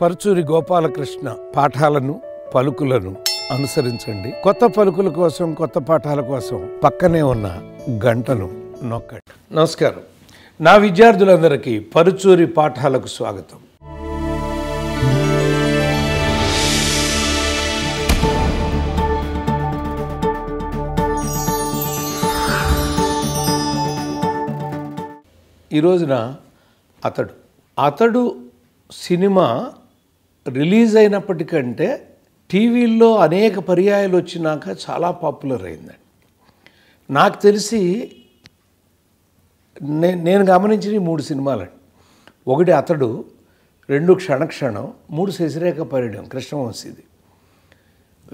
పరుచూరి గోపాలకృష్ణ పాఠాలను పలుకులను అనుసరించండి కొత్త పలుకుల కోసం కొత్త పాఠాల కోసం పక్కనే ఉన్న గంటను నొక్కండి నమస్కారం నా విద్యార్థులందరికీ పరుచూరి పాఠాలకు స్వాగతం ఈరోజున అతడు అతడు సినిమా రిలీజ్ అయినప్పటికంటే టీవీల్లో అనేక పర్యాయాలు వచ్చినాక చాలా పాపులర్ అయిందండి నాకు తెలిసి నే నేను గమనించిన మూడు సినిమాలండి ఒకటి అతడు రెండు క్షణక్షణం మూడు శశిరేఖ పరిణయం కృష్ణవంశీది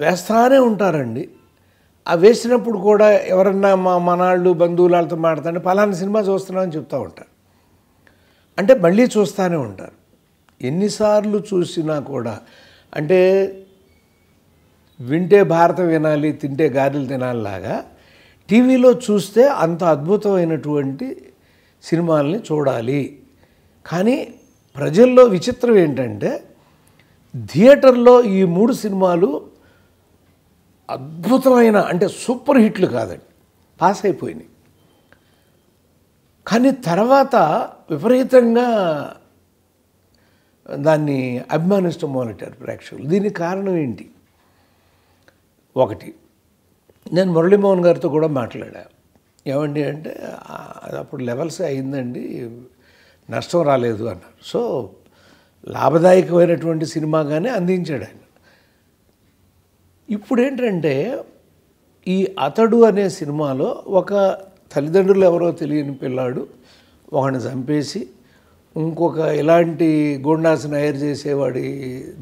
వేస్తానే ఉంటారండి ఆ వేసినప్పుడు కూడా ఎవరన్నా మా మనాళ్ళు బంధువులతో మాట్లాడుతుంటే పలానా సినిమా చూస్తున్నామని చెప్తూ ఉంటారు అంటే మళ్ళీ చూస్తూనే ఉంటారు ఎన్నిసార్లు చూసినా కూడా అంటే వింటే భారతం వినాలి తింటే గాదెలు తినాలిలాగా టీవీలో చూస్తే అంత అద్భుతమైనటువంటి సినిమాల్ని చూడాలి కానీ ప్రజల్లో విచిత్రం ఏంటంటే థియేటర్లో ఈ మూడు సినిమాలు అద్భుతమైన అంటే సూపర్ హిట్లు కాదండి పాస్ అయిపోయినాయి కానీ తర్వాత విపరీతంగా దాన్ని అభిమానిస్తూ మొదలెట్టారు ప్రేక్షకులు దీనికి కారణం ఏంటి ఒకటి నేను మురళీమోహన్ గారితో కూడా మాట్లాడా ఏమండి అంటే అది అప్పుడు లెవెల్స్ అయిందండి నష్టం రాలేదు అన్నారు సో లాభదాయకమైనటువంటి సినిమాగానే అందించాడు ఆయన ఇప్పుడేంటంటే ఈ అతడు అనే సినిమాలో ఒక తల్లిదండ్రులు ఎవరో తెలియని పిల్లాడు ఒకని చంపేసి ఇంకొక ఇలాంటి గూండాసను హైర్ చేసేవాడి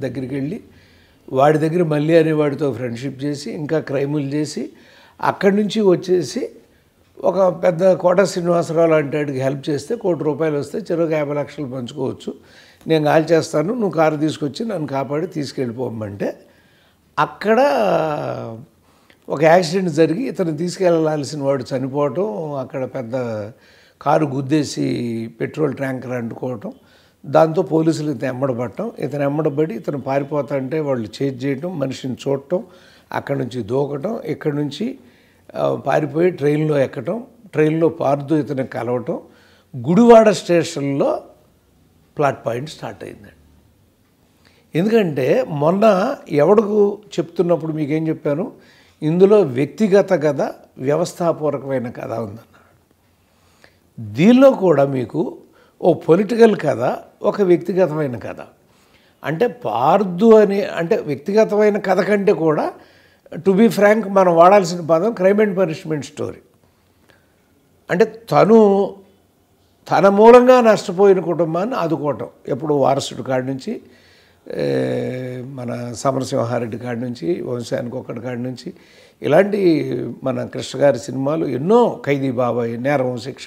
దగ్గరికి వెళ్ళి వాడి దగ్గర మళ్ళీ అనేవాడితో ఫ్రెండ్షిప్ చేసి ఇంకా క్రైములు చేసి అక్కడి నుంచి వచ్చేసి ఒక పెద్ద కోట శ్రీనివాసరావు లాంటి వాడికి హెల్ప్ చేస్తే కోటి రూపాయలు వస్తే చెరువుగా యాభై లక్షలు పంచుకోవచ్చు నేను కాల్ చేస్తాను నువ్వు కారు తీసుకొచ్చి నన్ను కాపాడి తీసుకెళ్ళిపోమంటే అక్కడ ఒక యాక్సిడెంట్ జరిగి ఇతను తీసుకెళ్లాల్సిన వాడు చనిపోవటం అక్కడ పెద్ద కారు గుద్దేసి పెట్రోల్ ట్యాంకర్ అంటుకోవటం దాంతో పోలీసులు ఇతను ఎమ్మడబట్టడం ఇతను ఎమ్మడబడి ఇతను పారిపోతాంటే వాళ్ళు చేజ్ చేయటం మనిషిని చూడటం అక్కడి నుంచి దూకటం ఇక్కడి నుంచి పారిపోయి ట్రైన్లో ఎక్కటం ట్రైన్లో పారుతూ ఇతను కలవటం గుడివాడ స్టేషన్లో ప్లాట్ పాయింట్ స్టార్ట్ అయిందండి ఎందుకంటే మొన్న ఎవడకు చెప్తున్నప్పుడు మీకేం చెప్పాను ఇందులో వ్యక్తిగత కథ వ్యవస్థాపూర్వకమైన కథ ఉందని దీనిలో కూడా మీకు ఓ పొలిటికల్ కథ ఒక వ్యక్తిగతమైన కథ అంటే పార్దు అని అంటే వ్యక్తిగతమైన కథ కంటే కూడా టు బీ ఫ్రాంక్ మనం వాడాల్సిన పదం క్రైమ్ అండ్ పనిష్మెంట్ స్టోరీ అంటే తను తన మూలంగా నష్టపోయిన కుటుంబాన్ని ఆదుకోవటం ఎప్పుడు వారసుడి కాడి నుంచి మన సమరసింహారెడ్డి కాడి నుంచి వంశానికి ఒక్కడి కాడి నుంచి ఇలాంటి మన కృష్ణ గారి సినిమాలు ఎన్నో ఖైదీ బాబాయ్ నేరం శిక్ష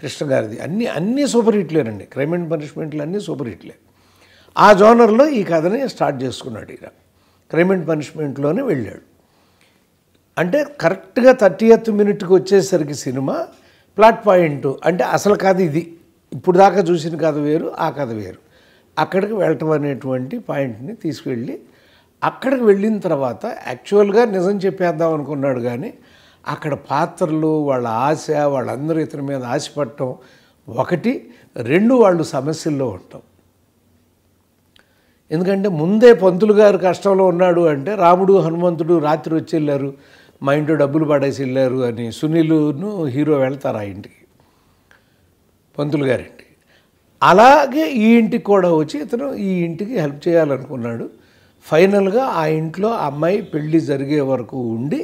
కృష్ణ గారిది అన్ని అన్నీ సూపర్ హిట్లేనండి క్రైమ్ అండ్ పనిష్మెంట్లు అన్నీ సూపర్ హిట్లే ఆ జోనర్లో ఈ కథని స్టార్ట్ చేసుకున్నాడు ఈయన క్రైమ్ అండ్ పనిష్మెంట్లోనే వెళ్ళాడు అంటే కరెక్ట్గా థర్టీ ఎయిత్ మినిట్కి వచ్చేసరికి సినిమా ప్లాట్ పాయింట్ అంటే అసలు కథ ఇది ఇప్పుడు దాకా చూసిన కథ వేరు ఆ కథ వేరు అక్కడికి వెళ్ళటం అనేటువంటి పాయింట్ని తీసుకెళ్ళి అక్కడికి వెళ్ళిన తర్వాత యాక్చువల్గా నిజం చెప్పేద్దాం అనుకున్నాడు కానీ అక్కడ పాత్రలు వాళ్ళ ఆశ వాళ్ళందరూ ఇతని మీద ఆశపడటం ఒకటి రెండు వాళ్ళు సమస్యల్లో ఉంటాం ఎందుకంటే ముందే పంతులు గారు కష్టంలో ఉన్నాడు అంటే రాముడు హనుమంతుడు రాత్రి వచ్చి వెళ్ళారు మా ఇంట్లో డబ్బులు పడేసి వెళ్ళారు అని సునీలును హీరో వెళ్తారు ఆ ఇంటికి పంతులు గారి అలాగే ఈ ఇంటికి కూడా వచ్చి ఇతను ఈ ఇంటికి హెల్ప్ చేయాలనుకున్నాడు ఫైనల్గా ఆ ఇంట్లో అమ్మాయి పెళ్ళి జరిగే వరకు ఉండి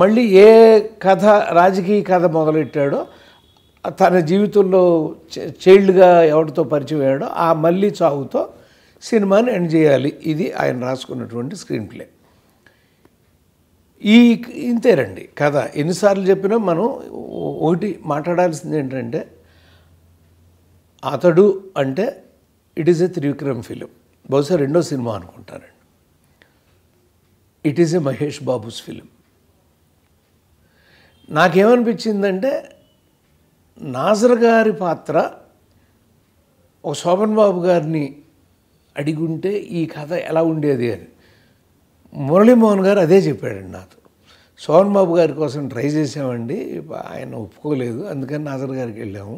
మళ్ళీ ఏ కథ రాజకీయ కథ మొదలెట్టాడో తన జీవితంలో చైల్డ్గా ఎవరితో పరిచయం అయ్యాడో ఆ మళ్ళీ చావుతో సినిమాని ఎండ్ చేయాలి ఇది ఆయన రాసుకున్నటువంటి స్క్రీన్ ప్లే ఈ ఇంతేనండి కథ ఎన్నిసార్లు చెప్పినా మనం ఒకటి మాట్లాడాల్సింది ఏంటంటే అతడు అంటే it is a Trivikram film బహుశా రెండో సినిమా అనుకుంటానండి it is a Mahesh Babu's film నాకేమనిపించిందంటే నాజర్ గారి పాత్ర ఒక శోభన్ బాబు గారిని అడిగుంటే ఈ కథ ఎలా ఉండేది అని మురళీమోహన్ గారు అదే చెప్పాడండి నాతో శోభన్ బాబు గారి కోసం ట్రై చేసామండి ఆయన ఒప్పుకోలేదు అందుకని నాజర్ గారికి వెళ్ళాము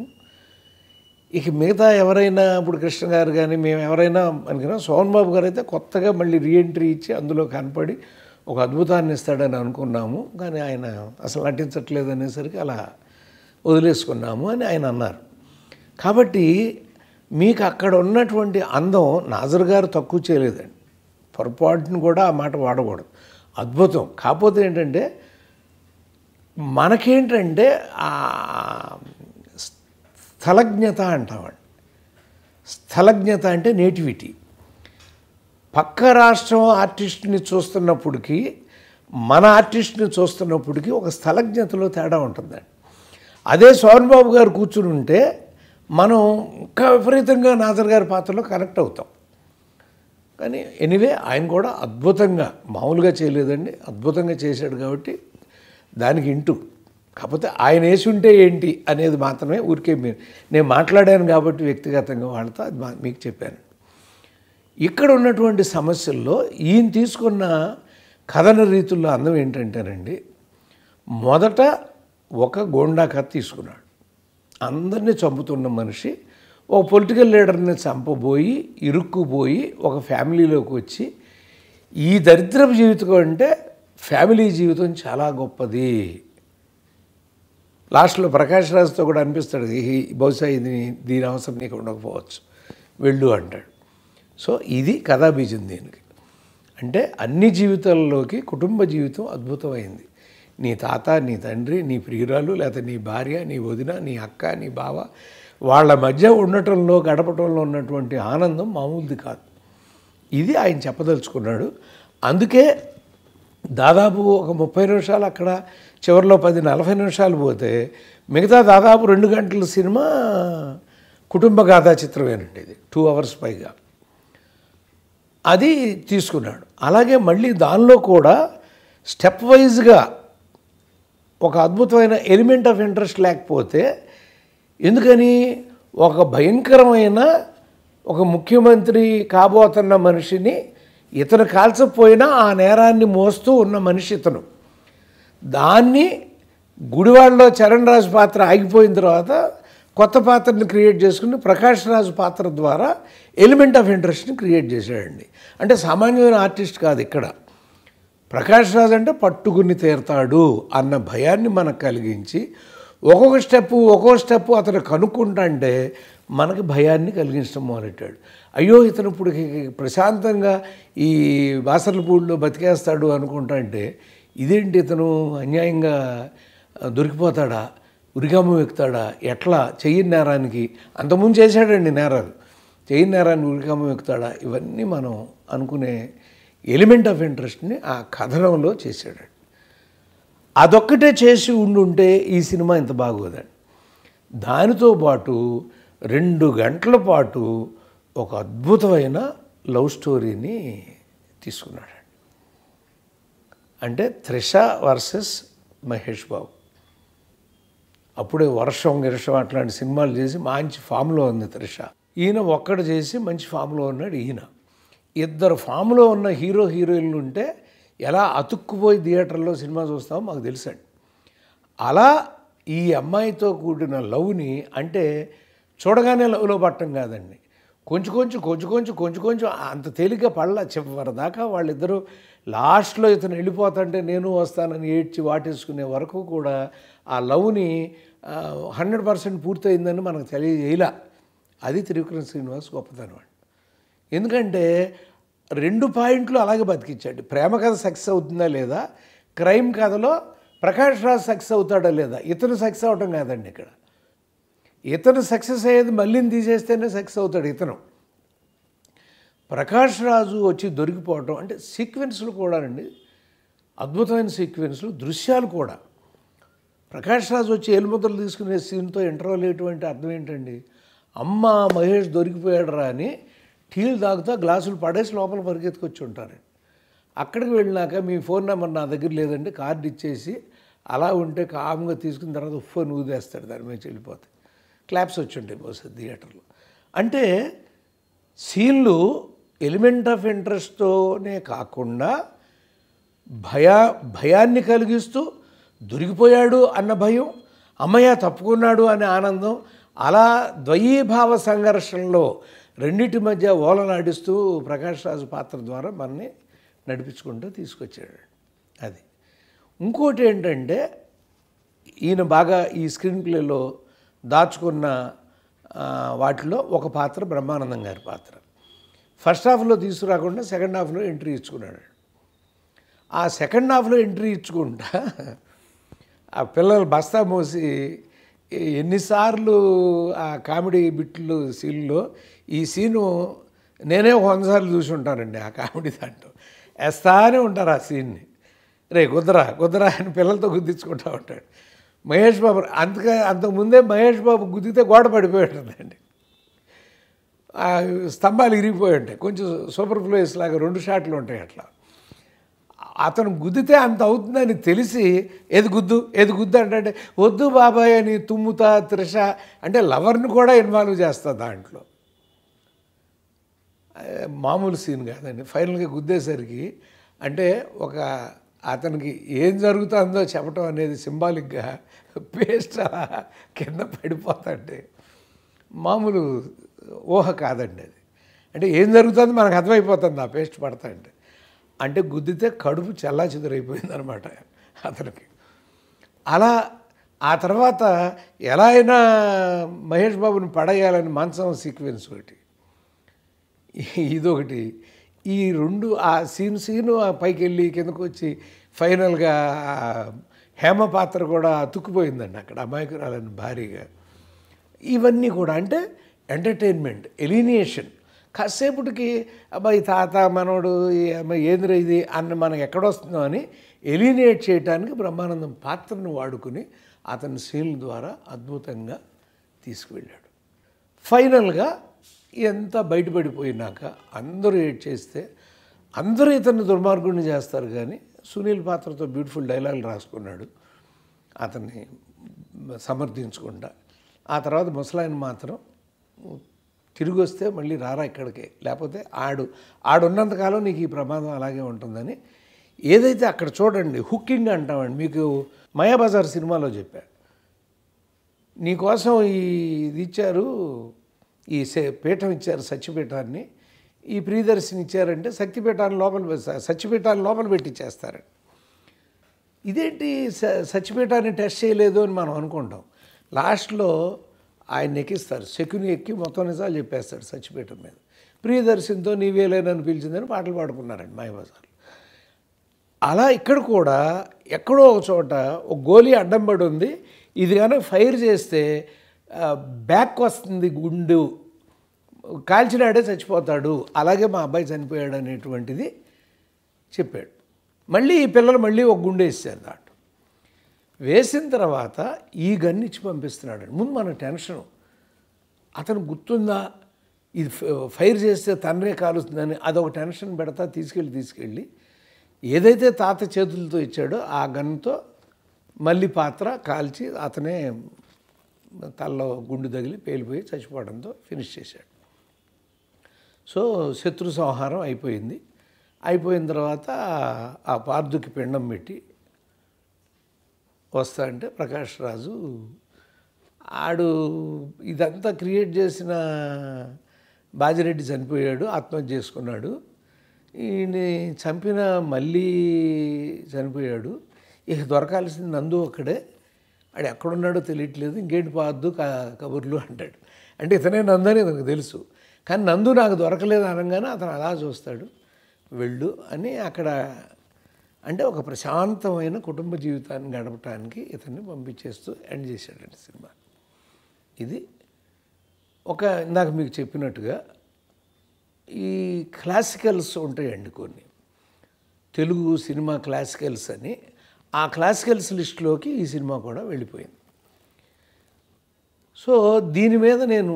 ఇక మిగతా ఎవరైనా ఇప్పుడు కృష్ణ గారు కానీ మేము ఎవరైనా అనుకున్నాం సోహన్ బాబు గారు అయితే కొత్తగా మళ్ళీ రీఎంట్రీ ఇచ్చి అందులో కనపడి ఒక అద్భుతాన్ని ఇస్తాడని అనుకున్నాము కానీ ఆయన అసలు నటించట్లేదు అనేసరికి అలా వదిలేసుకున్నాము అని ఆయన అన్నారు కాబట్టి మీకు అక్కడ ఉన్నటువంటి అందం నాజర్ గారు తక్కువ చేయలేదండి పొరపాటును కూడా ఆ మాట వాడకూడదు అద్భుతం కాకపోతే ఏంటంటే మనకేంటంటే స్థలజ్ఞత అంటామండి స్థలజ్ఞత అంటే నేటివిటీ పక్క రాష్ట్రం ఆర్టిస్ట్ని చూస్తున్నప్పటికీ మన ఆర్టిస్ట్ని చూస్తున్నప్పటికీ ఒక స్థలజ్ఞతలో తేడా ఉంటుందండి అదే సోన్ బాబు గారు కూర్చుని ఉంటే మనం ఇంకా విపరీతంగా నాజర్ గారి పాత్రలో కనెక్ట్ అవుతాం కానీ ఎనీవే ఆయన కూడా అద్భుతంగా మామూలుగా చేయలేదండి అద్భుతంగా చేశాడు కాబట్టి దానికి ఇంటూ కాకపోతే ఆయన వేసి ఉంటే ఏంటి అనేది మాత్రమే ఊరికే మీరు నేను మాట్లాడాను కాబట్టి వ్యక్తిగతంగా వాళ్ళతో అది మీకు చెప్పాను ఇక్కడ ఉన్నటువంటి సమస్యల్లో ఈయన తీసుకున్న కథన రీతుల్లో అందం ఏంటంటేనండి మొదట ఒక గోండా కథ తీసుకున్నాడు అందరినీ చంపుతున్న మనిషి ఒక పొలిటికల్ లీడర్ని చంపబోయి ఇరుక్కుపోయి ఒక ఫ్యామిలీలోకి వచ్చి ఈ దరిద్రపు జీవితం అంటే ఫ్యామిలీ జీవితం చాలా గొప్పది లాస్ట్లో ప్రకాష్ రాజ్తో కూడా అనిపిస్తాడు బహుశా ఇది దీని అవసరం నీకు ఉండకపోవచ్చు వెళ్ళు అంటాడు సో ఇది బీజం దీనికి అంటే అన్ని జీవితాల్లోకి కుటుంబ జీవితం అద్భుతమైంది నీ తాత నీ తండ్రి నీ ప్రియురాలు లేకపోతే నీ భార్య నీ వదిన నీ అక్క నీ బావ వాళ్ళ మధ్య ఉండటంలో గడపటంలో ఉన్నటువంటి ఆనందం మామూలుది కాదు ఇది ఆయన చెప్పదలుచుకున్నాడు అందుకే దాదాపు ఒక ముప్పై నిమిషాలు అక్కడ చివరిలో పది నలభై నిమిషాలు పోతే మిగతా దాదాపు రెండు గంటల సినిమా కుటుంబ గాథా చిత్రమేనండి ఇది టూ అవర్స్ పైగా అది తీసుకున్నాడు అలాగే మళ్ళీ దానిలో కూడా స్టెప్ వైజ్గా ఒక అద్భుతమైన ఎలిమెంట్ ఆఫ్ ఇంట్రెస్ట్ లేకపోతే ఎందుకని ఒక భయంకరమైన ఒక ముఖ్యమంత్రి కాబోతున్న మనిషిని ఇతను కాల్చకపోయినా ఆ నేరాన్ని మోస్తూ ఉన్న మనిషి ఇతను దాన్ని గుడివాడలో చరణ్ రాజు పాత్ర ఆగిపోయిన తర్వాత కొత్త పాత్రని క్రియేట్ చేసుకుని ప్రకాష్ రాజు పాత్ర ద్వారా ఎలిమెంట్ ఆఫ్ ఇంట్రెస్ట్ని క్రియేట్ చేశాడండి అంటే సామాన్యమైన ఆర్టిస్ట్ కాదు ఇక్కడ ప్రకాష్ రాజు అంటే పట్టుకుని తీరతాడు అన్న భయాన్ని మనకు కలిగించి ఒక్కొక్క స్టెప్పు ఒక్కో స్టెప్పు అతను కనుక్కుంటాంటే మనకి భయాన్ని కలిగించడం మొదలెట్టాడు అయ్యో ఇతను ఇప్పుడు ప్రశాంతంగా ఈ వాసర్లపూడిలో బతికేస్తాడు అనుకుంటా అంటే ఇదేంటి ఇతను అన్యాయంగా దొరికిపోతాడా ఉరిగాము ఎక్కుతాడా ఎట్లా చెయ్యని నేరానికి అంతకుముందు చేశాడండి నేరాలు చెయ్యని నేరాన్ని ఉరిగాము ఎక్కుతాడా ఇవన్నీ మనం అనుకునే ఎలిమెంట్ ఆఫ్ ఇంట్రెస్ట్ని ఆ కథనంలో చేశాడండి అదొక్కటే చేసి ఉండుంటే ఈ సినిమా ఇంత బాగోదండి దానితో పాటు రెండు గంటల పాటు ఒక అద్భుతమైన లవ్ స్టోరీని తీసుకున్నాడు అంటే త్రిష వర్సెస్ మహేష్ బాబు అప్పుడే వర్షం గిరిషం అట్లాంటి సినిమాలు చేసి మంచి ఫామ్లో ఉంది త్రిష ఈయన ఒక్కడు చేసి మంచి ఫామ్లో ఉన్నాడు ఈయన ఇద్దరు ఫామ్లో ఉన్న హీరో హీరోయిన్లు ఉంటే ఎలా అతుక్కుపోయి థియేటర్లో సినిమా చూస్తామో మాకు తెలుసండి అలా ఈ అమ్మాయితో కూడిన లవ్ని అంటే చూడగానే లవ్లో పట్టం కాదండి కొంచెం కొంచెం కొంచెం కొంచెం కొంచెం కొంచెం అంత తేలిక పడల దాకా వాళ్ళిద్దరూ లాస్ట్లో ఇతను వెళ్ళిపోతుంటే నేను వస్తానని ఏడ్చి వాటేసుకునే వరకు కూడా ఆ లవ్ని హండ్రెడ్ పర్సెంట్ పూర్తయిందని మనకు తెలియజేయలా అది త్రివిక్రమ శ్రీనివాస్ గొప్పతనం అండి ఎందుకంటే రెండు పాయింట్లు అలాగే బతికించాడు ప్రేమ కథ సక్సెస్ అవుతుందా లేదా క్రైమ్ కథలో ప్రకాష్ రాజ్ సక్సెస్ అవుతాడా లేదా ఇతను సక్సెస్ అవటం కాదండి ఇక్కడ ఇతను సక్సెస్ అయ్యేది మళ్ళీని తీసేస్తేనే సక్సెస్ అవుతాడు ఇతను ప్రకాష్ రాజు వచ్చి దొరికిపోవటం అంటే సీక్వెన్స్లు కూడానండి అద్భుతమైన సీక్వెన్స్లు దృశ్యాలు కూడా ప్రకాష్ రాజు వచ్చి ఏలుముద్రలు తీసుకునే సీన్తో ఇంటర్వల్ అయ్యేటువంటి అర్థం ఏంటండి అమ్మ మహేష్ దొరికిపోయాడు రా అని టీలు తాగుతా గ్లాసులు పడేసి లోపల పరిగెత్తుకొచ్చి ఉంటారు అక్కడికి వెళ్ళినాక మీ ఫోన్ నెంబర్ నా దగ్గర లేదండి కార్డు ఇచ్చేసి అలా ఉంటే కామ్గా తీసుకున్న తర్వాత ఉప్పు ఊదేస్తాడు దాని మీద వెళ్ళిపోతే క్లాప్స్ వచ్చి ఉంటాయి బహుశా థియేటర్లో అంటే సీన్లు ఎలిమెంట్ ఆఫ్ ఇంట్రెస్ట్తోనే కాకుండా భయా భయాన్ని కలిగిస్తూ దొరికిపోయాడు అన్న భయం అమ్మయ్య తప్పుకున్నాడు అనే ఆనందం అలా ద్వయీభావ సంఘర్షణలో రెండింటి మధ్య ఓలనాడిస్తూ ప్రకాష్ రాజు పాత్ర ద్వారా మనని నడిపించుకుంటూ తీసుకొచ్చాడు అది ఇంకోటి ఏంటంటే ఈయన బాగా ఈ స్క్రీన్ ప్లేలో దాచుకున్న వాటిలో ఒక పాత్ర బ్రహ్మానందం గారి పాత్ర ఫస్ట్ హాఫ్లో తీసుకురాకుండా సెకండ్ హాఫ్లో ఎంట్రీ ఇచ్చుకున్నాడు ఆ సెకండ్ హాఫ్లో ఎంట్రీ ఇచ్చుకుంటా ఆ పిల్లలు బస్తా మోసి ఎన్నిసార్లు ఆ కామెడీ బిట్లు సీన్లో ఈ సీను నేనే వందసార్లు చూసి ఉంటానండి ఆ కామెడీ దాంట్లో వేస్తానే ఉంటారు ఆ సీన్ని రే కుదరా కుదరా అని పిల్లలతో గుద్దించుకుంటా ఉంటాడు మహేష్ బాబు అంతగా అంతకుముందే మహేష్ బాబు గుద్దితే గోడ పడిపోయి ఉంటుందండి ఆ స్తంభాలు ఇరిగిపోయి ఉంటాయి కొంచెం సూపర్ ఫ్లోయస్ లాగా రెండు షాట్లు ఉంటాయి అట్లా అతను గుద్దితే అంత అవుతుందని తెలిసి ఏది గుద్దు ఏది గుద్దు అంటే వద్దు బాబాయ్ అని తుమ్ముత త్రిష అంటే లవర్ని కూడా ఇన్వాల్వ్ చేస్తా దాంట్లో మామూలు సీన్ కాదండి ఫైనల్గా గుద్దేసరికి అంటే ఒక అతనికి ఏం జరుగుతుందో చెప్పటం అనేది సింబాలిక్గా పేస్ట్ కింద పడిపోతాడే మామూలు ఊహ కాదండి అది అంటే ఏం జరుగుతుంది మనకు అర్థమైపోతుంది ఆ పేస్ట్ పడతా అంటే అంటే గుద్దితే కడుపు చల్లా చెదురైపోయిందనమాట అతనికి అలా ఆ తర్వాత ఎలా అయినా మహేష్ బాబుని పడేయాలని మంచం సీక్వెన్స్ ఒకటి ఇదొకటి ఈ రెండు ఆ సీన్ సీను పైకి వెళ్ళి కిందకు వచ్చి ఫైనల్గా హేమ పాత్ర కూడా అతుక్కుపోయిందండి అక్కడ అమాయకురాలని భారీగా ఇవన్నీ కూడా అంటే ఎంటర్టైన్మెంట్ ఎలినియేషన్ కాసేపటికి అబ్బాయి తాత మనోడు ఏందిరా ఇది అన్న మనం ఎక్కడొస్తుందో అని ఎలినేట్ చేయడానికి బ్రహ్మానందం పాత్రను వాడుకుని అతని సీల్ ద్వారా అద్భుతంగా తీసుకువెళ్ళాడు ఫైనల్గా ఎంత బయటపడిపోయినాక అందరూ ఏడ్ చేస్తే అందరూ ఇతన్ని దుర్మార్గుడిని చేస్తారు కానీ సునీల్ పాత్రతో బ్యూటిఫుల్ డైలాగులు రాసుకున్నాడు అతన్ని సమర్థించకుండా ఆ తర్వాత ముసలాయిన్ మాత్రం తిరిగి వస్తే మళ్ళీ రారా ఇక్కడికి లేకపోతే ఆడు ఆడున్నంతకాలం నీకు ఈ ప్రమాదం అలాగే ఉంటుందని ఏదైతే అక్కడ చూడండి హుక్కింగ్ అంటామండి మీకు మాయాబజార్ సినిమాలో చెప్పా నీకోసం ఈ ఇది ఇచ్చారు ఈ పీఠం ఇచ్చారు సత్యపీఠాన్ని ఈ ప్రియదర్శిని ఇచ్చారంటే శక్తిపీఠాన్ని లోపల సత్యపీఠాన్ని లోపల పెట్టి చేస్తారండి ఇదేంటి సత్యపీఠాన్ని టెస్ట్ చేయలేదు అని మనం అనుకుంటాం లాస్ట్లో ఆయన ఎక్కిస్తారు శకుని ఎక్కి మొత్తం నిజాలు చెప్పేస్తాడు సచ్చిపీఠం మీద ప్రియదర్శినితో నీవే లేనని పిలిచిందని పాటలు పాడుకున్నారండి మాయబజార్లో అలా ఇక్కడ కూడా ఎక్కడో ఒక చోట ఒక గోలీ అడ్డం పడి ఉంది ఇది కానీ ఫైర్ చేస్తే బ్యాక్ వస్తుంది గుండు కాల్చినాడే చచ్చిపోతాడు అలాగే మా అబ్బాయి చనిపోయాడు అనేటువంటిది చెప్పాడు మళ్ళీ ఈ పిల్లలు మళ్ళీ ఒక గుండె ఇస్తారు దాంట్లో వేసిన తర్వాత ఈ గన్ ఇచ్చి పంపిస్తున్నాడు ముందు మన టెన్షను అతను గుర్తుందా ఇది ఫైర్ చేస్తే తననే కాలుస్తుందని అదొక టెన్షన్ పెడతా తీసుకెళ్ళి తీసుకెళ్ళి ఏదైతే తాత చేతులతో ఇచ్చాడో ఆ గన్తో మళ్ళీ పాత్ర కాల్చి అతనే తలలో గుండు తగిలి పేలిపోయి చచ్చిపోవడంతో ఫినిష్ చేశాడు సో శత్రు సంహారం అయిపోయింది అయిపోయిన తర్వాత ఆ పార్థుకి పిండం పెట్టి వస్తా అంటే ప్రకాష్ రాజు ఆడు ఇదంతా క్రియేట్ చేసిన బాజిరెడ్డి చనిపోయాడు ఆత్మహత్య చేసుకున్నాడు ఈయన్ని చంపిన మళ్ళీ చనిపోయాడు ఇక దొరకాల్సింది నందు ఒక్కడే ఆడు ఎక్కడున్నాడో తెలియట్లేదు ఇంకేంటి క కబుర్లు అంటాడు అంటే ఇతనే నందు అని ఇతనికి తెలుసు కానీ నందు నాకు దొరకలేదు అనగానే అతను అలా చూస్తాడు వెళ్ళు అని అక్కడ అంటే ఒక ప్రశాంతమైన కుటుంబ జీవితాన్ని గడపటానికి ఇతన్ని పంపించేస్తూ ఎండ్ చేశాడండి సినిమా ఇది ఒక ఇందాక మీకు చెప్పినట్టుగా ఈ క్లాసికల్స్ ఉంటాయండి కొన్ని తెలుగు సినిమా క్లాసికల్స్ అని ఆ క్లాసికల్స్ లిస్టులోకి ఈ సినిమా కూడా వెళ్ళిపోయింది సో దీని మీద నేను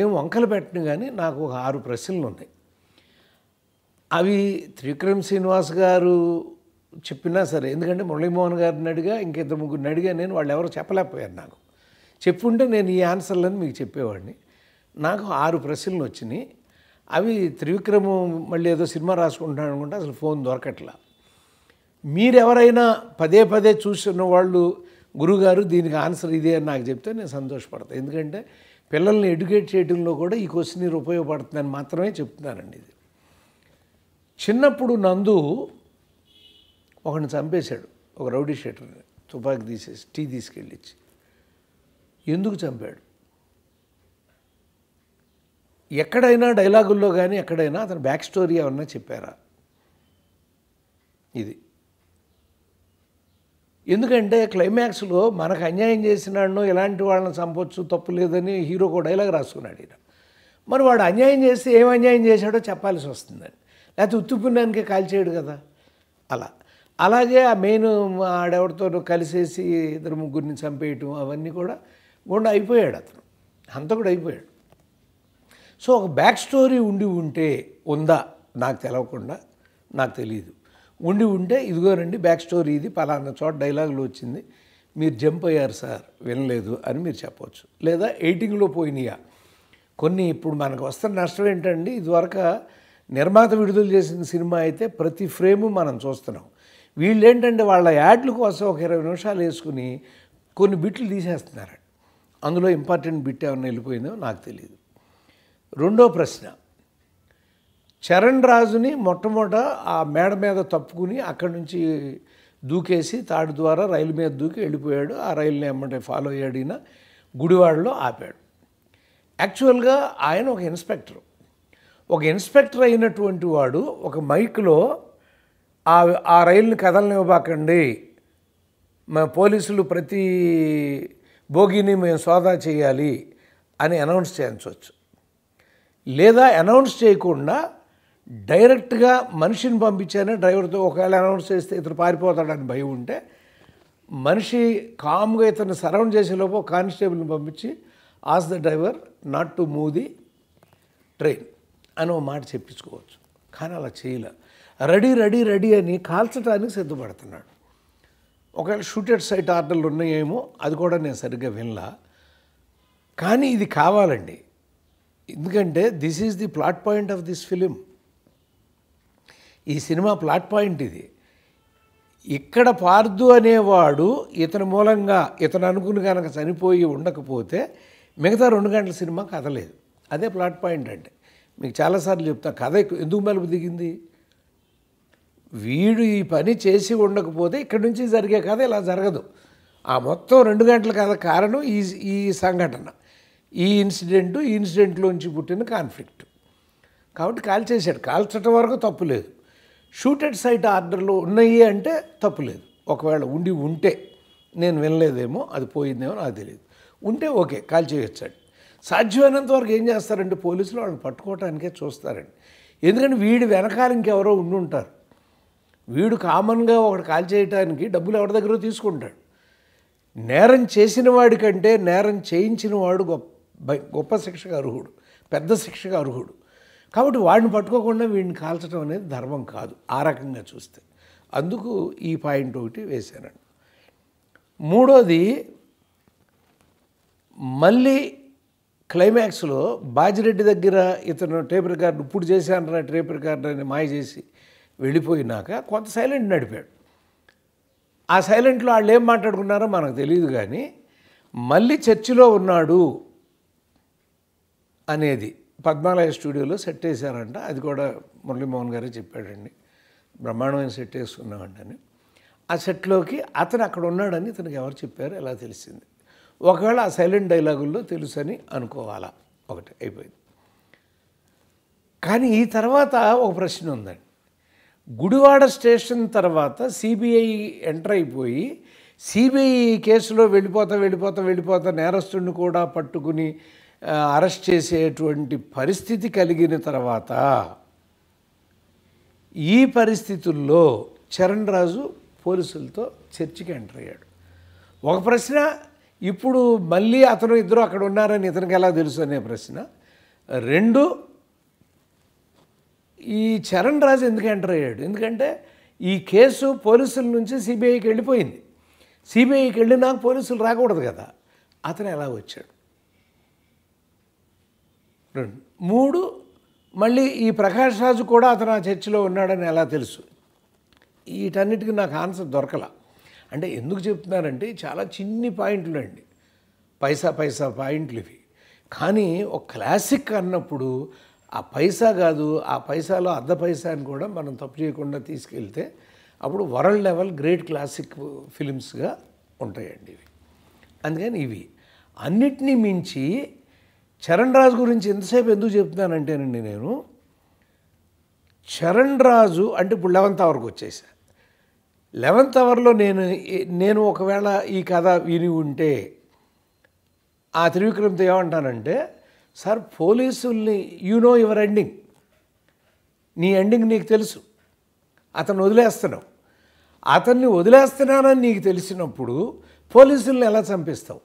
ఏం వంకలు పెట్టను కానీ నాకు ఒక ఆరు ప్రశ్నలు ఉన్నాయి అవి త్రివిక్రమ్ శ్రీనివాస్ గారు చెప్పినా సరే ఎందుకంటే మురళీమోహన్ గారిని అడిగా ఇద్దరు ముగ్గురిని అడిగా నేను వాళ్ళు ఎవరో చెప్పలేకపోయారు నాకు చెప్పుంటే నేను ఈ ఆన్సర్లను మీకు చెప్పేవాడిని నాకు ఆరు ప్రశ్నలు వచ్చినాయి అవి త్రివిక్రమ్ మళ్ళీ ఏదో సినిమా రాసుకుంటున్నాను అనుకుంటే అసలు ఫోన్ దొరకట్లా మీరెవరైనా పదే పదే చూస్తున్న వాళ్ళు గురుగారు దీనికి ఆన్సర్ ఇదే అని నాకు చెప్తే నేను సంతోషపడతాను ఎందుకంటే పిల్లల్ని ఎడ్యుకేట్ చేయడంలో కూడా ఈ క్వశ్చన్ ఉపయోగపడుతుందని మాత్రమే చెప్తున్నానండి ఇది చిన్నప్పుడు నందు ఒకడిని చంపేశాడు ఒక రౌడీ షేటర్ని తుపాకి తీసేసి టీ తీసుకెళ్ళిచ్చి ఎందుకు చంపాడు ఎక్కడైనా డైలాగుల్లో కానీ ఎక్కడైనా అతను బ్యాక్ స్టోరీ ఏమన్నా చెప్పారా ఇది ఎందుకంటే క్లైమాక్స్లో మనకు అన్యాయం చేసినాడనో ఇలాంటి వాళ్ళని చంపొచ్చు తప్పు లేదని హీరోకు డైలాగ్ రాసుకున్నాడు ఈయన మరి వాడు అన్యాయం చేస్తే ఏం అన్యాయం చేశాడో చెప్పాల్సి వస్తుందని లేకపోతే ఉత్తుపుణ్యానికి కాల్చేయడు కదా అలా అలాగే ఆ మెయిన్ ఆడెవరితో కలిసేసి ఇద్దరు ముగ్గురిని చంపేయటం అవన్నీ కూడా గుండా అయిపోయాడు అతను కూడా అయిపోయాడు సో ఒక బ్యాక్ స్టోరీ ఉండి ఉంటే ఉందా నాకు తెలవకుండా నాకు తెలియదు ఉండి ఉంటే ఇదిగో రండి బ్యాక్ స్టోరీ ఇది పలానా చోట డైలాగులు వచ్చింది మీరు జంప్ అయ్యారు సార్ వినలేదు అని మీరు చెప్పవచ్చు లేదా ఎయిటింగ్లో పోయినాయా కొన్ని ఇప్పుడు మనకు వస్తున్న నష్టం ఏంటండి ఇదివరకు నిర్మాత విడుదల చేసిన సినిమా అయితే ప్రతి ఫ్రేము మనం చూస్తున్నాం వీళ్ళు ఏంటంటే వాళ్ళ యాడ్ల కోసం ఒక ఇరవై నిమిషాలు వేసుకుని కొన్ని బిట్లు తీసేస్తున్నారు అందులో ఇంపార్టెంట్ బిట్ ఏమన్నా వెళ్ళిపోయిందో నాకు తెలియదు రెండో ప్రశ్న చరణ్ రాజుని మొట్టమొదట ఆ మేడ మీద తప్పుకుని అక్కడి నుంచి దూకేసి తాడు ద్వారా రైలు మీద దూకి వెళ్ళిపోయాడు ఆ రైలుని ఏమంటే ఫాలో అయ్యాడు ఈయన గుడివాడలో ఆపాడు యాక్చువల్గా ఆయన ఒక ఇన్స్పెక్టర్ ఒక ఇన్స్పెక్టర్ అయినటువంటి వాడు ఒక మైక్లో ఆ ఆ రైలుని కదలనివ్వబాకండి మా పోలీసులు ప్రతి భోగిని మేము సోదా చేయాలి అని అనౌన్స్ చేయించవచ్చు లేదా అనౌన్స్ చేయకుండా డైరెక్ట్గా మనిషిని పంపించానే డ్రైవర్తో ఒకవేళ అనౌన్స్ చేస్తే ఇతను పారిపోతాడని భయం ఉంటే మనిషి కామ్గా ఇతను సరౌండ్ చేసేలోపు కానిస్టేబుల్ని పంపించి ask the driver not to move the train అని ఒక మాట చెప్పించుకోవచ్చు కానీ అలా చేయలే రెడీ రెడీ రెడీ అని కాల్చడానికి సిద్ధపడుతున్నాడు ఒకవేళ షూటెడ్ సైట్ ఆర్డర్లు ఉన్నాయేమో అది కూడా నేను సరిగ్గా వినలా కానీ ఇది కావాలండి ఎందుకంటే this is the plot point of this film ఈ సినిమా ప్లాట్ పాయింట్ ఇది ఇక్కడ పార్దు అనేవాడు ఇతని మూలంగా ఇతను అనుకుని కనుక చనిపోయి ఉండకపోతే మిగతా రెండు గంటల సినిమా కథలేదు అదే ప్లాట్ పాయింట్ అంటే మీకు చాలాసార్లు చెప్తా కథ ఎందుకు మెలుపు దిగింది వీడు ఈ పని చేసి ఉండకపోతే ఇక్కడి నుంచి జరిగే కథ ఇలా జరగదు ఆ మొత్తం రెండు గంటల కథ కారణం ఈ ఈ సంఘటన ఈ ఇన్సిడెంట్ ఈ ఇన్సిడెంట్లోంచి పుట్టిన కాన్ఫ్లిక్ట్ కాబట్టి కాల్చేశాడు కాల్చడం వరకు తప్పు లేదు షూటెడ్ సైట్ ఆర్డర్లు ఉన్నాయి అంటే తప్పు లేదు ఒకవేళ ఉండి ఉంటే నేను వినలేదేమో అది పోయిందేమో నాకు తెలియదు ఉంటే ఓకే కాల్ చేయొచ్చాడు సాధ్యమైనంత వరకు ఏం చేస్తారంటే పోలీసులు వాళ్ళని పట్టుకోవటానికే చూస్తారండి ఎందుకంటే వీడి వెనకాల ఇంకెవరో ఉండి ఉంటారు వీడు కామన్గా ఒకటి కాల్ చేయడానికి డబ్బులు ఎవరి దగ్గర తీసుకుంటాడు నేరం చేసిన వాడికంటే నేరం చేయించిన వాడు గొప్ప గొప్ప శిక్షకు అర్హుడు పెద్ద శిక్షకు అర్హుడు కాబట్టి వాడిని పట్టుకోకుండా వీడిని కాల్చడం అనేది ధర్మం కాదు ఆ రకంగా చూస్తే అందుకు ఈ పాయింట్ ఒకటి వేశానండి మూడోది మళ్ళీ క్లైమాక్స్లో బాజిరెడ్డి దగ్గర ఇతను టేప్ రికార్డు ఇప్పుడు చేశానరా టేప్ రికార్డు అని మాయ చేసి వెళ్ళిపోయినాక కొంత సైలెంట్ నడిపాడు ఆ సైలెంట్లో వాళ్ళు ఏం మాట్లాడుకున్నారో మనకు తెలియదు కానీ మళ్ళీ చర్చిలో ఉన్నాడు అనేది పద్మాలయ స్టూడియోలో సెట్ వేశారంట అది కూడా మురళీమోహన్ గారే చెప్పాడండి బ్రహ్మాండమైన సెట్ వేసుకున్నామండి అని ఆ సెట్లోకి అతను అక్కడ ఉన్నాడని ఇతనికి ఎవరు చెప్పారు ఎలా తెలిసింది ఒకవేళ ఆ సైలెంట్ డైలాగుల్లో తెలుసని అనుకోవాలా ఒకటి అయిపోయింది కానీ ఈ తర్వాత ఒక ప్రశ్న ఉందండి గుడివాడ స్టేషన్ తర్వాత సిబిఐ ఎంటర్ అయిపోయి సిబిఐ కేసులో వెళ్ళిపోతా వెళ్ళిపోతా వెళ్ళిపోతా నేరస్తుడిని కూడా పట్టుకుని అరెస్ట్ చేసేటువంటి పరిస్థితి కలిగిన తర్వాత ఈ పరిస్థితుల్లో చరణ్ రాజు పోలీసులతో చర్చికి ఎంటర్ అయ్యాడు ఒక ప్రశ్న ఇప్పుడు మళ్ళీ అతను ఇద్దరు అక్కడ ఉన్నారని ఇతనికి ఎలా తెలుసు అనే ప్రశ్న రెండు ఈ చరణ్ రాజు ఎందుకు ఎంటర్ అయ్యాడు ఎందుకంటే ఈ కేసు పోలీసుల నుంచి సిబిఐకి వెళ్ళిపోయింది సిబిఐకి వెళ్ళినాక పోలీసులు రాకూడదు కదా అతను ఎలా వచ్చాడు రెండు మూడు మళ్ళీ ఈ ప్రకాష్ రాజు కూడా అతను ఆ చర్చిలో ఉన్నాడని ఎలా తెలుసు వీటన్నిటికీ నాకు ఆన్సర్ దొరకల అంటే ఎందుకు చెప్తున్నారంటే చాలా చిన్ని పాయింట్లు అండి పైసా పైసా పాయింట్లు ఇవి కానీ ఒక క్లాసిక్ అన్నప్పుడు ఆ పైసా కాదు ఆ పైసాలో అర్ధ పైసాని కూడా మనం తప్పు చేయకుండా తీసుకెళ్తే అప్పుడు వరల్డ్ లెవెల్ గ్రేట్ క్లాసిక్ ఫిలిమ్స్గా ఉంటాయండి ఇవి అందుకని ఇవి అన్నిటినీ మించి చరణ్ రాజు గురించి ఎంతసేపు ఎందుకు చెప్తున్నానంటేనండి నేను చరణ్ రాజు అంటే ఇప్పుడు లెవెన్త్ అవర్కి వచ్చేసా లెవెన్త్ అవర్లో నేను నేను ఒకవేళ ఈ కథ విని ఉంటే ఆ త్రివిక్రమ్తో ఏమంటానంటే సార్ పోలీసుల్ని యు నో యువర్ ఎండింగ్ నీ ఎండింగ్ నీకు తెలుసు అతను వదిలేస్తున్నావు అతన్ని వదిలేస్తున్నానని నీకు తెలిసినప్పుడు పోలీసుల్ని ఎలా చంపిస్తావు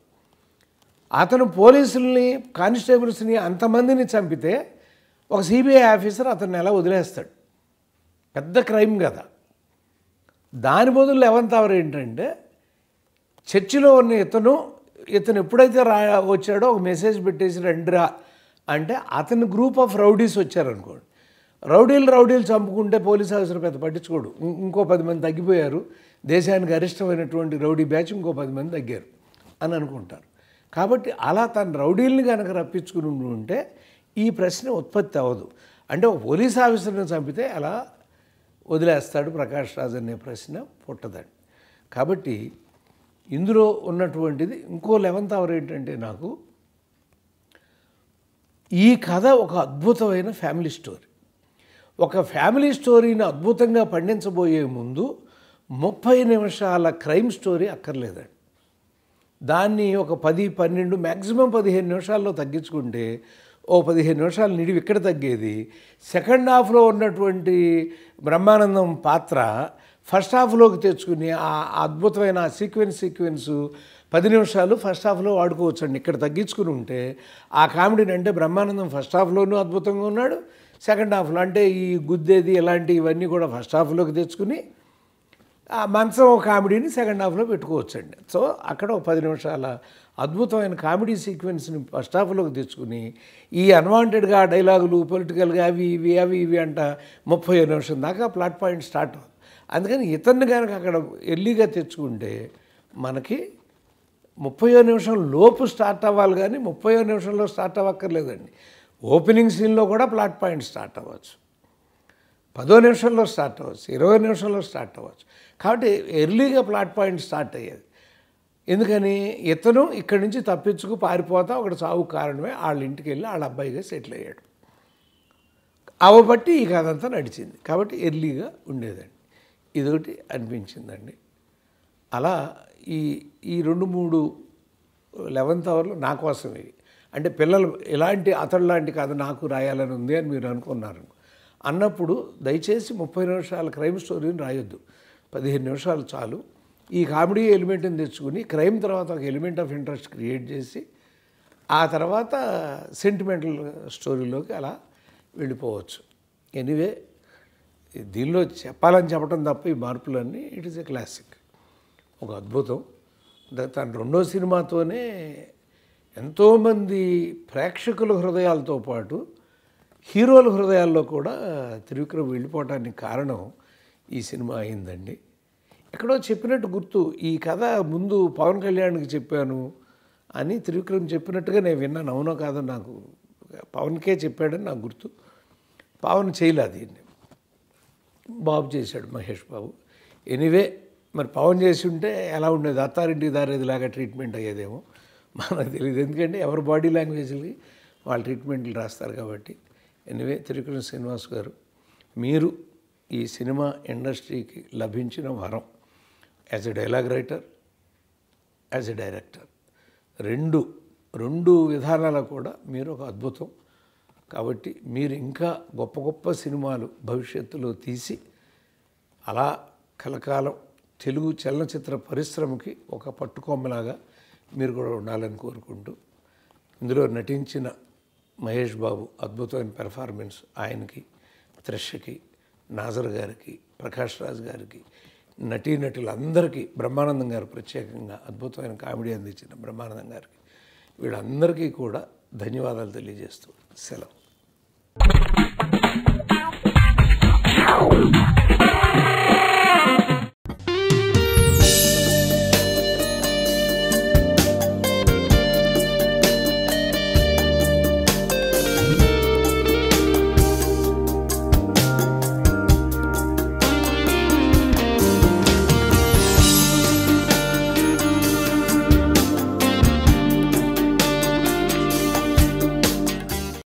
అతను పోలీసుల్ని కానిస్టేబుల్స్ని అంతమందిని చంపితే ఒక సిబిఐ ఆఫీసర్ అతన్ని ఎలా వదిలేస్తాడు పెద్ద క్రైమ్ కదా దాని బదులు ఎవరి తావరు ఏంటంటే చర్చిలో ఉన్న ఇతను ఇతను ఎప్పుడైతే రా వచ్చాడో ఒక మెసేజ్ పెట్టేసి రండిరా అంటే అతని గ్రూప్ ఆఫ్ రౌడీస్ వచ్చారనుకోండి రౌడీలు రౌడీలు చంపుకుంటే పోలీస్ ఆఫీసర్ పెద్ద పట్టించుకోడు ఇంకో పది మంది తగ్గిపోయారు దేశానికి అరిష్టమైనటువంటి రౌడీ బ్యాచ్ ఇంకో పది మంది తగ్గారు అని అనుకుంటారు కాబట్టి అలా తన రౌడీల్ని కనుక రప్పించుకుని ఉంటే ఈ ప్రశ్న ఉత్పత్తి అవ్వదు అంటే ఒక పోలీస్ ఆఫీసర్ని చంపితే అలా వదిలేస్తాడు ప్రకాష్ రాజ్ అనే ప్రశ్న పుట్టదండి కాబట్టి ఇందులో ఉన్నటువంటిది ఇంకో లెవెన్త్ అవర్ ఏంటంటే నాకు ఈ కథ ఒక అద్భుతమైన ఫ్యామిలీ స్టోరీ ఒక ఫ్యామిలీ స్టోరీని అద్భుతంగా పండించబోయే ముందు ముప్పై నిమిషాల క్రైమ్ స్టోరీ అక్కర్లేదండి దాన్ని ఒక పది పన్నెండు మ్యాక్సిమం పదిహేను నిమిషాల్లో తగ్గించుకుంటే ఓ పదిహేను నిమిషాలు నిడివి ఇక్కడ తగ్గేది సెకండ్ హాఫ్లో ఉన్నటువంటి బ్రహ్మానందం పాత్ర ఫస్ట్ హాఫ్లోకి తెచ్చుకుని ఆ అద్భుతమైన సీక్వెన్స్ సీక్వెన్సు పది నిమిషాలు ఫస్ట్ హాఫ్లో వాడుకోవచ్చు అండి ఇక్కడ తగ్గించుకుని ఉంటే ఆ కామెడీని అంటే బ్రహ్మానందం ఫస్ట్ హాఫ్లోనూ అద్భుతంగా ఉన్నాడు సెకండ్ హాఫ్లో అంటే ఈ గుద్దేది ఇలాంటి ఇవన్నీ కూడా ఫస్ట్ హాఫ్లోకి తెచ్చుకుని ఆ మంచం కామెడీని సెకండ్ హాఫ్లో పెట్టుకోవచ్చండి సో అక్కడ ఒక పది నిమిషాల అద్భుతమైన కామెడీ సీక్వెన్స్ని ఫస్ట్ హాఫ్లోకి తెచ్చుకుని ఈ అన్వాంటెడ్గా డైలాగులు పొలిటికల్గా అవి ఇవి అవి ఇవి అంట ముప్పై నిమిషం దాకా ప్లాట్ పాయింట్ స్టార్ట్ అవుతుంది అందుకని ఇతన్ని కనుక అక్కడ ఎల్లీగా తెచ్చుకుంటే మనకి ముప్పయో నిమిషం లోపు స్టార్ట్ అవ్వాలి కానీ ముప్పయో నిమిషంలో స్టార్ట్ అవ్వక్కర్లేదండి ఓపెనింగ్ సీన్లో కూడా ప్లాట్ పాయింట్ స్టార్ట్ అవ్వచ్చు పదో నిమిషంలో స్టార్ట్ అవ్వచ్చు ఇరవై నిమిషంలో స్టార్ట్ అవ్వచ్చు కాబట్టి ఎర్లీగా ప్లాట్ పాయింట్ స్టార్ట్ అయ్యేది ఎందుకని ఇతను ఇక్కడి నుంచి తప్పించుకు పారిపోతా ఒకటి చావు కారణమే వాళ్ళ ఇంటికి వెళ్ళి వాళ్ళ అబ్బాయిగా సెటిల్ అయ్యాడు అవబట్టి ఈ కథ అంతా నడిచింది కాబట్టి ఎర్లీగా ఉండేదండి ఇదొకటి అనిపించిందండి అలా ఈ ఈ రెండు మూడు లెవెన్త్ అవర్లో నా కోసం ఇవి అంటే పిల్లలు ఎలాంటి అతడు లాంటి కాదు నాకు రాయాలని ఉంది అని మీరు అనుకున్నారు అన్నప్పుడు దయచేసి ముప్పై నిమిషాల క్రైమ్ స్టోరీని రాయొద్దు పదిహేను నిమిషాలు చాలు ఈ కామెడీ ఎలిమెంట్ని తెచ్చుకుని క్రైమ్ తర్వాత ఒక ఎలిమెంట్ ఆఫ్ ఇంట్రెస్ట్ క్రియేట్ చేసి ఆ తర్వాత సెంటిమెంటల్ స్టోరీలోకి అలా వెళ్ళిపోవచ్చు ఎనీవే దీనిలో చెప్పాలని చెప్పడం తప్ప ఈ మార్పులన్నీ ఇట్ ఈస్ ఎ క్లాసిక్ ఒక అద్భుతం తన రెండో సినిమాతోనే ఎంతోమంది ప్రేక్షకుల హృదయాలతో పాటు హీరోల హృదయాల్లో కూడా త్రివిక్రమ్ వెళ్ళిపోవటానికి కారణం ఈ సినిమా అయిందండి ఎక్కడో చెప్పినట్టు గుర్తు ఈ కథ ముందు పవన్ కళ్యాణ్కి చెప్పాను అని త్రివిక్రమ్ చెప్పినట్టుగా నేను విన్నాను అవునో కాదో నాకు పవన్కే చెప్పాడని నాకు గుర్తు పవన్ చేయలేదు దీన్ని బాబు చేశాడు మహేష్ బాబు ఎనీవే మరి పవన్ చేసి ఉంటే ఎలా ఉండేది అత్తారింటికి దారేది లాగా ట్రీట్మెంట్ అయ్యేదేమో మనకు తెలియదు ఎందుకంటే ఎవరి బాడీ లాంగ్వేజ్కి వాళ్ళ ట్రీట్మెంట్లు రాస్తారు కాబట్టి ఎనివే త్రికృష్ణ శ్రీనివాస్ గారు మీరు ఈ సినిమా ఇండస్ట్రీకి లభించిన వరం as a dialogue writer as a director రెండు రెండు విధానాల కూడా మీరు ఒక అద్భుతం కాబట్టి మీరు ఇంకా గొప్ప గొప్ప సినిమాలు భవిష్యత్తులో తీసి అలా కలకాలం తెలుగు చలనచిత్ర పరిశ్రమకి ఒక పట్టుకొమ్మలాగా మీరు కూడా ఉండాలని కోరుకుంటూ ఇందులో నటించిన మహేష్ బాబు అద్భుతమైన పెర్ఫార్మెన్స్ ఆయనకి త్రిషకి నాజర్ గారికి ప్రకాష్ రాజ్ గారికి నటీనటులందరికీ బ్రహ్మానందం గారు ప్రత్యేకంగా అద్భుతమైన కామెడీ అందించిన బ్రహ్మానందం గారికి వీళ్ళందరికీ కూడా ధన్యవాదాలు తెలియజేస్తూ సెలవు you